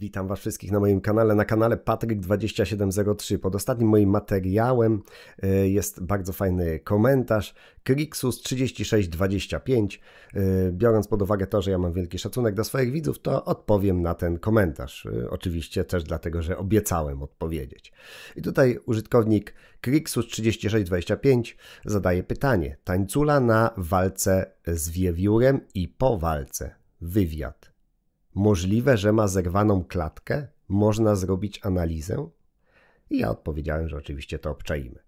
Witam Was wszystkich na moim kanale, na kanale Patryk2703. Pod ostatnim moim materiałem e, jest bardzo fajny komentarz Krixus3625. E, biorąc pod uwagę to, że ja mam wielki szacunek do swoich widzów, to odpowiem na ten komentarz. E, oczywiście też dlatego, że obiecałem odpowiedzieć. I tutaj użytkownik Krixus3625 zadaje pytanie. Tańcula na walce z wiewiórem i po walce. Wywiad Możliwe, że ma zerwaną klatkę? Można zrobić analizę? I ja odpowiedziałem, że oczywiście to obczaimy.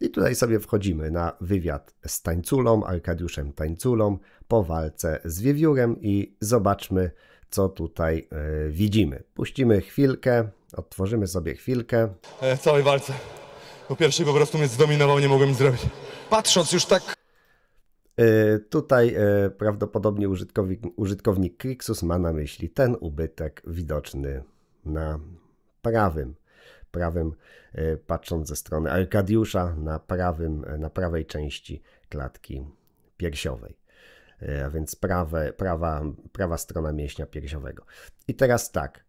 I tutaj sobie wchodzimy na wywiad z Tańculą, Arkadiuszem Tańculą, po walce z Wiewiórem i zobaczmy, co tutaj yy, widzimy. Puścimy chwilkę, odtworzymy sobie chwilkę. W e, całej walce. Po pierwszej po prostu mnie zdominował, nie mogłem nic zrobić. Patrząc już tak E, tutaj e, prawdopodobnie użytkownik, użytkownik Krixus ma na myśli ten ubytek widoczny na prawym prawym, e, patrząc ze strony Arkadiusza na, prawym, na prawej części klatki piersiowej. E, a więc prawe, prawa, prawa strona mięśnia piersiowego. I teraz tak,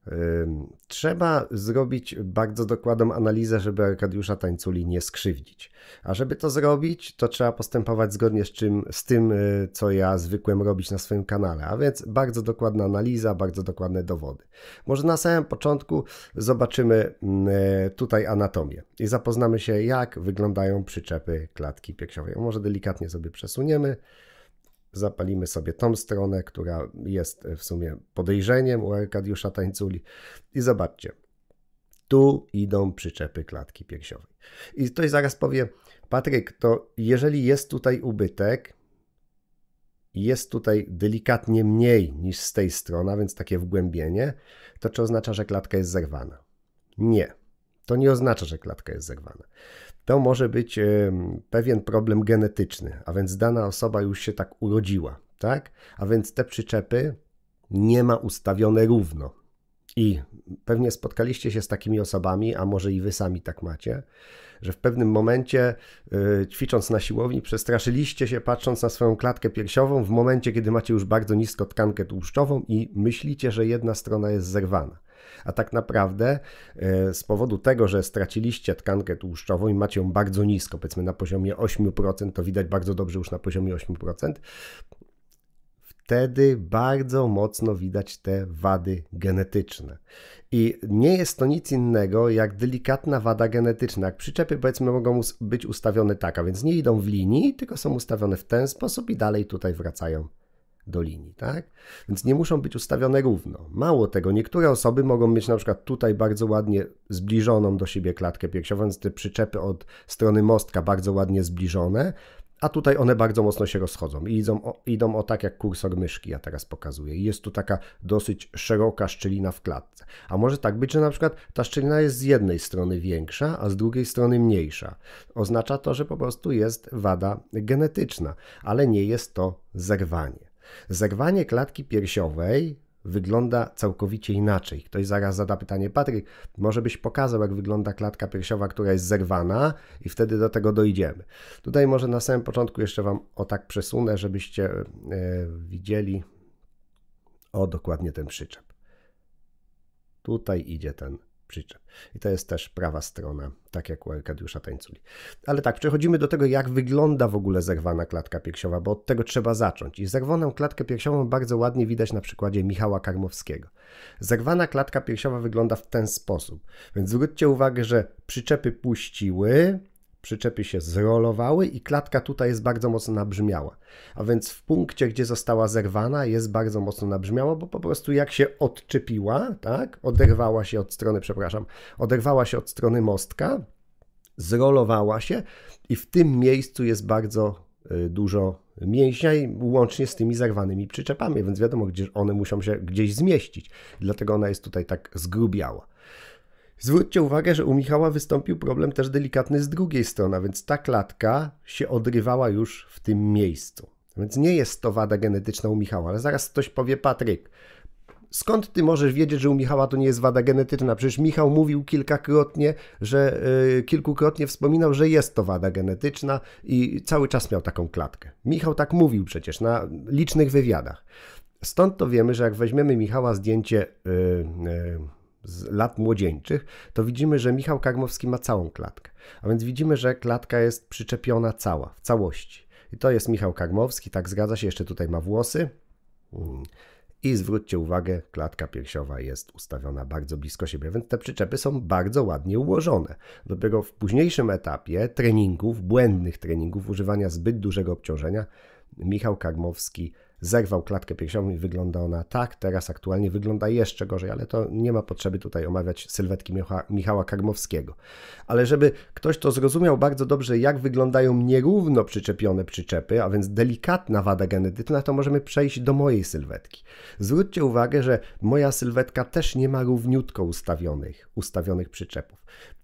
trzeba zrobić bardzo dokładną analizę, żeby Arkadiusza Tańculi nie skrzywdzić. A żeby to zrobić, to trzeba postępować zgodnie z, czym, z tym, y, co ja zwykłem robić na swoim kanale, a więc bardzo dokładna analiza, bardzo dokładne dowody. Może na samym początku zobaczymy mm, e, tutaj anatomię i zapoznamy się, jak wyglądają przyczepy klatki piersiowej. Może delikatnie sobie przesuniemy zapalimy sobie tą stronę, która jest e, w sumie podejrzeniem u Arkadiusza Tańculi i zobaczcie, tu idą przyczepy klatki piersiowej. I ktoś zaraz powie, Patryk, to jeżeli jest tutaj ubytek, jest tutaj delikatnie mniej niż z tej strony, więc takie wgłębienie, to czy oznacza, że klatka jest zerwana? Nie. To nie oznacza, że klatka jest zerwana. To może być pewien problem genetyczny, a więc dana osoba już się tak urodziła, tak? A więc te przyczepy nie ma ustawione równo. I pewnie spotkaliście się z takimi osobami, a może i wy sami tak macie, że w pewnym momencie y, ćwicząc na siłowni przestraszyliście się patrząc na swoją klatkę piersiową w momencie, kiedy macie już bardzo nisko tkankę tłuszczową i myślicie, że jedna strona jest zerwana. A tak naprawdę e, z powodu tego, że straciliście tkankę tłuszczową i macie ją bardzo nisko, powiedzmy na poziomie 8%, to widać bardzo dobrze już na poziomie 8%, wtedy bardzo mocno widać te wady genetyczne. I nie jest to nic innego jak delikatna wada genetyczna. Jak przyczepy powiedzmy mogą być ustawione tak, a więc nie idą w linii, tylko są ustawione w ten sposób i dalej tutaj wracają do linii, tak? Więc nie muszą być ustawione równo. Mało tego, niektóre osoby mogą mieć na przykład tutaj bardzo ładnie zbliżoną do siebie klatkę piersiową, więc te przyczepy od strony mostka bardzo ładnie zbliżone, a tutaj one bardzo mocno się rozchodzą i idą o, idą o tak jak kursor myszki, ja teraz pokazuję. I jest tu taka dosyć szeroka szczelina w klatce. A może tak być, że na przykład ta szczelina jest z jednej strony większa, a z drugiej strony mniejsza. Oznacza to, że po prostu jest wada genetyczna, ale nie jest to zerwanie. Zerwanie klatki piersiowej wygląda całkowicie inaczej. Ktoś zaraz zada pytanie, Patryk, może byś pokazał, jak wygląda klatka piersiowa, która jest zerwana i wtedy do tego dojdziemy. Tutaj może na samym początku jeszcze Wam o tak przesunę, żebyście e, widzieli o dokładnie ten przyczep. Tutaj idzie ten przyczep. I to jest też prawa strona, tak jak u Arkadiusza Tańculi. Ale tak, przechodzimy do tego, jak wygląda w ogóle zerwana klatka piersiowa, bo od tego trzeba zacząć. I zerwaną klatkę piersiową bardzo ładnie widać na przykładzie Michała Karmowskiego. Zerwana klatka piersiowa wygląda w ten sposób. Więc zwróćcie uwagę, że przyczepy puściły, przyczepy się zrolowały i klatka tutaj jest bardzo mocno nabrzmiała. A więc w punkcie, gdzie została zerwana, jest bardzo mocno nabrzmiała, bo po prostu jak się odczepiła, tak, oderwała się od strony, przepraszam, oderwała się od strony mostka, zrolowała się i w tym miejscu jest bardzo y, dużo mięśnia i łącznie z tymi zerwanymi przyczepami, więc wiadomo, gdzie one muszą się gdzieś zmieścić. Dlatego ona jest tutaj tak zgrubiała. Zwróćcie uwagę, że u Michała wystąpił problem też delikatny z drugiej strony, a więc ta klatka się odrywała już w tym miejscu. więc nie jest to wada genetyczna u Michała, ale zaraz ktoś powie, Patryk, skąd ty możesz wiedzieć, że u Michała to nie jest wada genetyczna? Przecież Michał mówił kilkakrotnie, że yy, kilkukrotnie wspominał, że jest to wada genetyczna i cały czas miał taką klatkę. Michał tak mówił przecież na licznych wywiadach. Stąd to wiemy, że jak weźmiemy Michała zdjęcie yy, yy, z lat młodzieńczych, to widzimy, że Michał Karmowski ma całą klatkę. A więc widzimy, że klatka jest przyczepiona cała, w całości. I to jest Michał Karmowski, tak zgadza się, jeszcze tutaj ma włosy. Mm. I zwróćcie uwagę, klatka piersiowa jest ustawiona bardzo blisko siebie, więc te przyczepy są bardzo ładnie ułożone. Dopiero w późniejszym etapie treningów, błędnych treningów, używania zbyt dużego obciążenia, Michał Karmowski zerwał klatkę piersiową i wygląda ona tak. Teraz aktualnie wygląda jeszcze gorzej, ale to nie ma potrzeby tutaj omawiać sylwetki Micha Michała Karmowskiego. Ale żeby ktoś to zrozumiał bardzo dobrze, jak wyglądają nierówno przyczepione przyczepy, a więc delikatna wada genetyczna, to możemy przejść do mojej sylwetki. Zwróćcie uwagę, że moja sylwetka też nie ma równiutko ustawionych, ustawionych przyczepów.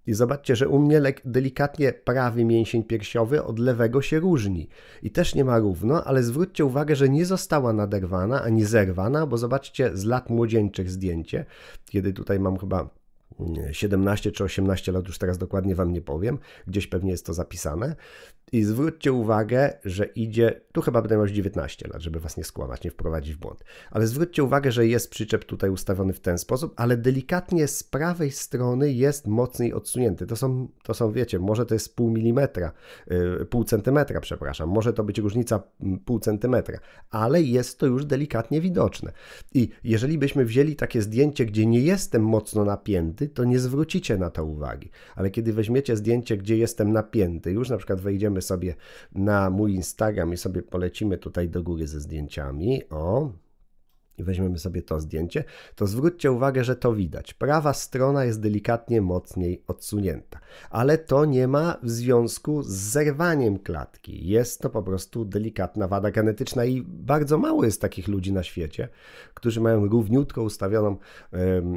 I zobaczcie, że u mnie delikatnie prawy mięsień piersiowy od lewego się różni. I też nie ma równo, ale zwróćcie uwagę, że nie została naderwana ani zerwana, bo zobaczcie z lat młodzieńczych zdjęcie, kiedy tutaj mam chyba 17 czy 18 lat, już teraz dokładnie Wam nie powiem, gdzieś pewnie jest to zapisane. I zwróćcie uwagę, że idzie, tu chyba będę miał 19 lat, żeby Was nie skłamać, nie wprowadzić w błąd, ale zwróćcie uwagę, że jest przyczep tutaj ustawiony w ten sposób, ale delikatnie z prawej strony jest mocniej odsunięty. To są, to są wiecie, może to jest pół milimetra, y, pół centymetra, przepraszam, może to być różnica mm, pół centymetra, ale jest to już delikatnie widoczne. I jeżeli byśmy wzięli takie zdjęcie, gdzie nie jestem mocno napięty, napięty, to nie zwrócicie na to uwagi. Ale kiedy weźmiecie zdjęcie, gdzie jestem napięty, już na przykład wejdziemy sobie na mój Instagram i sobie polecimy tutaj do góry ze zdjęciami. O, i weźmiemy sobie to zdjęcie, to zwróćcie uwagę, że to widać. Prawa strona jest delikatnie mocniej odsunięta, ale to nie ma w związku z zerwaniem klatki. Jest to po prostu delikatna wada genetyczna i bardzo mało jest takich ludzi na świecie, którzy mają równiutko ustawioną,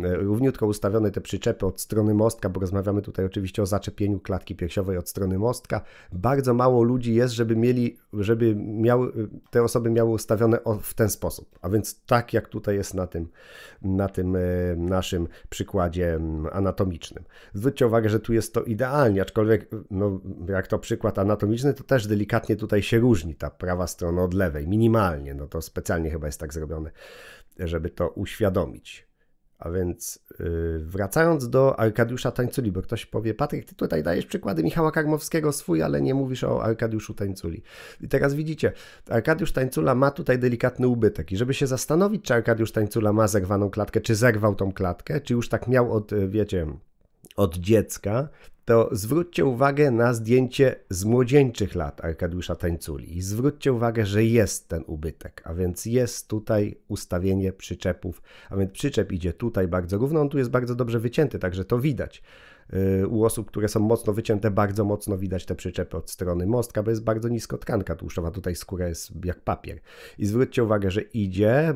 równiutko ustawione te przyczepy od strony mostka, bo rozmawiamy tutaj oczywiście o zaczepieniu klatki piersiowej od strony mostka. Bardzo mało ludzi jest, żeby mieli żeby miały, te osoby miały ustawione w ten sposób. A więc tak jak tutaj jest na tym, na tym e, naszym przykładzie anatomicznym. Zwróćcie uwagę, że tu jest to idealnie, aczkolwiek no, jak to przykład anatomiczny, to też delikatnie tutaj się różni ta prawa strona od lewej, minimalnie. No to specjalnie chyba jest tak zrobione, żeby to uświadomić. A więc yy, wracając do Arkadiusza Tańculi, bo ktoś powie, Patryk, ty tutaj dajesz przykłady Michała Karmowskiego swój, ale nie mówisz o Arkadiuszu Tańculi. I teraz widzicie, Arkadiusz Tańcula ma tutaj delikatny ubytek. I żeby się zastanowić, czy Arkadiusz Tańcula ma zerwaną klatkę, czy zerwał tą klatkę, czy już tak miał od, wiecie, od dziecka, to zwróćcie uwagę na zdjęcie z młodzieńczych lat Arkadiusza Tańculi i zwróćcie uwagę, że jest ten ubytek, a więc jest tutaj ustawienie przyczepów, a więc przyczep idzie tutaj bardzo równo, on tu jest bardzo dobrze wycięty, także to widać. Y, u osób, które są mocno wycięte, bardzo mocno widać te przyczepy od strony mostka, bo jest bardzo nisko tkanka tłuszczowa, tutaj skóra jest jak papier. I zwróćcie uwagę, że idzie,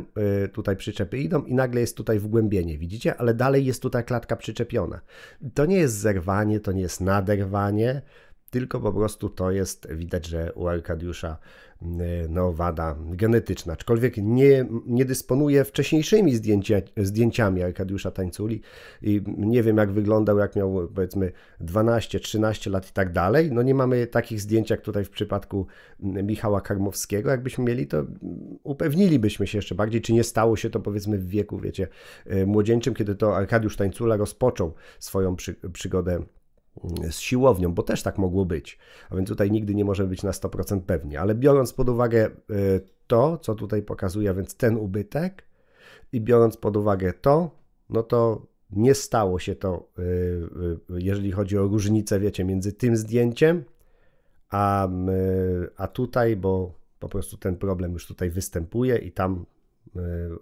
y, tutaj przyczepy idą i nagle jest tutaj wgłębienie, widzicie? Ale dalej jest tutaj klatka przyczepiona. To nie jest zerwanie, to nie jest naderwanie, tylko po prostu to jest, widać, że u Arkadiusza y, no, wada genetyczna. Aczkolwiek nie, nie dysponuje wcześniejszymi zdjęcia, zdjęciami Arkadiusza Tańculi i nie wiem, jak wyglądał, jak miał powiedzmy 12, 13 lat i tak dalej. No nie mamy takich zdjęć, jak tutaj w przypadku y, Michała Karmowskiego. Jakbyśmy mieli, to upewnilibyśmy się jeszcze bardziej, czy nie stało się to powiedzmy w wieku, wiecie, y, młodzieńczym, kiedy to Arkadiusz Tańcula rozpoczął swoją przy, przygodę z siłownią, bo też tak mogło być. A więc tutaj nigdy nie możemy być na 100% pewni. Ale biorąc pod uwagę e, to, co tutaj pokazuje, a więc ten ubytek i biorąc pod uwagę to, no to nie stało się to, e, e, jeżeli chodzi o różnicę, wiecie, między tym zdjęciem a, a tutaj, bo po prostu ten problem już tutaj występuje i tam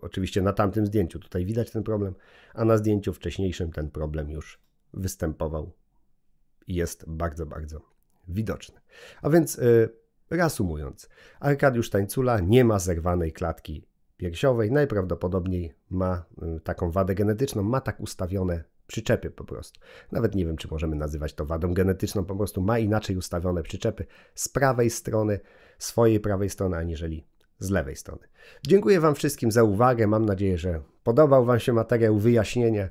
oczywiście na tamtym zdjęciu tutaj widać ten problem, a na zdjęciu wcześniejszym ten problem już występował jest bardzo, bardzo widoczny. A więc y, reasumując, Arkadiusz Tańcula nie ma zerwanej klatki piersiowej, najprawdopodobniej ma y, taką wadę genetyczną, ma tak ustawione przyczepy po prostu. Nawet nie wiem, czy możemy nazywać to wadą genetyczną, po prostu ma inaczej ustawione przyczepy z prawej strony, swojej prawej strony, aniżeli z lewej strony. Dziękuję Wam wszystkim za uwagę. Mam nadzieję, że podobał Wam się materiał, wyjaśnienie.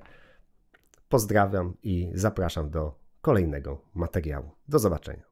Pozdrawiam i zapraszam do kolejnego materiału. Do zobaczenia.